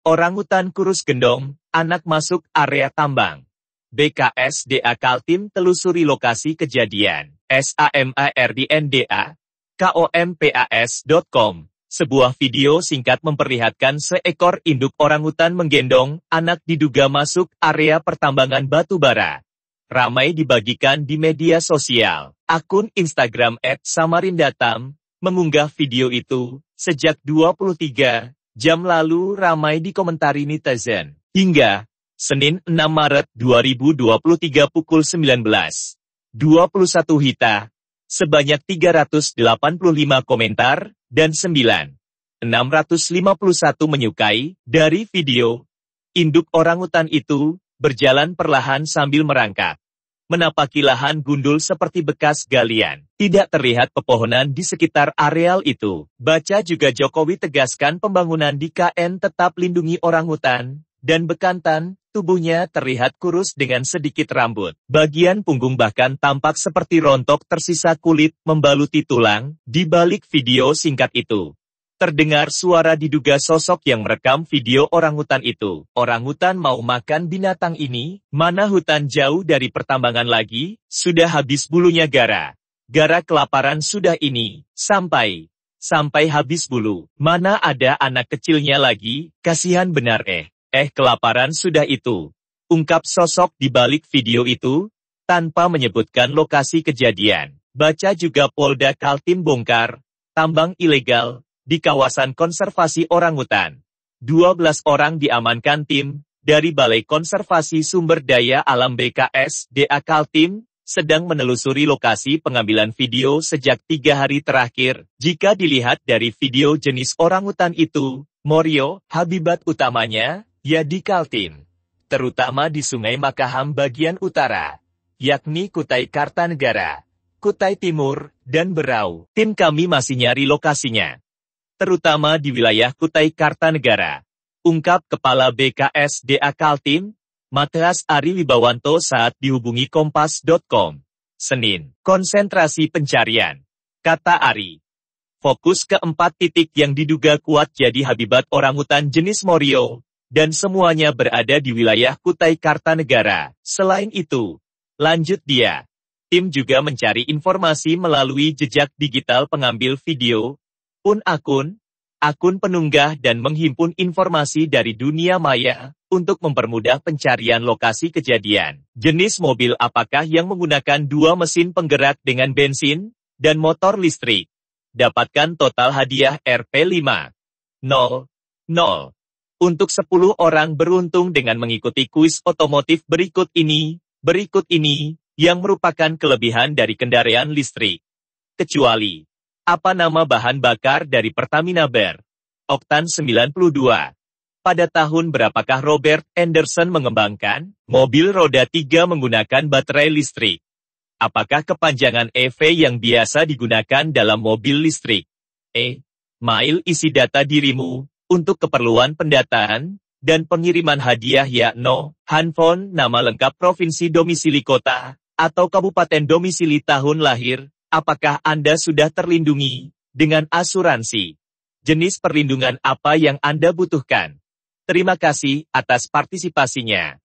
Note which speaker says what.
Speaker 1: Orangutan kurus gendong, anak masuk area tambang. BKSDA Kaltim telusuri lokasi kejadian. SAMARDNDA, KOMPAS.com. Sebuah video singkat memperlihatkan seekor induk orangutan menggendong anak diduga masuk area pertambangan batu bara. Ramai dibagikan di media sosial. Akun Instagram @samarindatam mengunggah video itu sejak 23 Jam lalu ramai di komentar ini netizen. Hingga, Senin 6 Maret 2023 pukul 19.21 Hita, sebanyak 385 komentar, dan 9. 651 menyukai, dari video, induk orangutan itu, berjalan perlahan sambil merangkak menapaki lahan gundul seperti bekas galian. Tidak terlihat pepohonan di sekitar areal itu. Baca juga Jokowi tegaskan pembangunan di KN tetap lindungi orang hutan, dan bekantan, tubuhnya terlihat kurus dengan sedikit rambut. Bagian punggung bahkan tampak seperti rontok tersisa kulit membaluti tulang, di balik video singkat itu. Terdengar suara diduga sosok yang merekam video orang hutan itu. Orang hutan mau makan binatang ini, mana hutan jauh dari pertambangan lagi, sudah habis bulunya gara. Gara kelaparan sudah ini, sampai, sampai habis bulu. Mana ada anak kecilnya lagi, kasihan benar eh. Eh kelaparan sudah itu. Ungkap sosok di balik video itu, tanpa menyebutkan lokasi kejadian. Baca juga Polda Kaltim bongkar, tambang ilegal, di kawasan konservasi orangutan. 12 orang diamankan tim dari Balai Konservasi Sumber Daya Alam BKS DA Kaltim sedang menelusuri lokasi pengambilan video sejak tiga hari terakhir. Jika dilihat dari video jenis orangutan itu, Morio, habibat utamanya, ya di Kaltim. Terutama di Sungai Makaham bagian utara, yakni Kutai Kartanegara, Kutai Timur, dan Berau. Tim kami masih nyari lokasinya terutama di wilayah Kutai Kartanegara. Ungkap Kepala BKS Da Kaltim, Mateas Ari Wibawanto saat dihubungi Kompas.com. Senin, konsentrasi pencarian. Kata Ari. Fokus ke empat titik yang diduga kuat jadi habibat orangutan jenis Morio, dan semuanya berada di wilayah Kutai Kartanegara. Selain itu, lanjut dia, tim juga mencari informasi melalui jejak digital pengambil video, pun akun, akun penunggah dan menghimpun informasi dari dunia maya untuk mempermudah pencarian lokasi kejadian. Jenis mobil apakah yang menggunakan dua mesin penggerak dengan bensin dan motor listrik? Dapatkan total hadiah Rp5. Untuk 10 orang beruntung dengan mengikuti kuis otomotif berikut ini, berikut ini, yang merupakan kelebihan dari kendaraan listrik. Kecuali apa nama bahan bakar dari Pertamina Ber? Oktan 92. Pada tahun berapakah Robert Anderson mengembangkan mobil roda 3 menggunakan baterai listrik? Apakah kepanjangan EV yang biasa digunakan dalam mobil listrik? E. Mail isi data dirimu untuk keperluan pendataan dan pengiriman hadiah ya no. handphone, nama lengkap provinsi domisili kota, atau kabupaten domisili tahun lahir, Apakah Anda sudah terlindungi dengan asuransi? Jenis perlindungan apa yang Anda butuhkan? Terima kasih atas partisipasinya.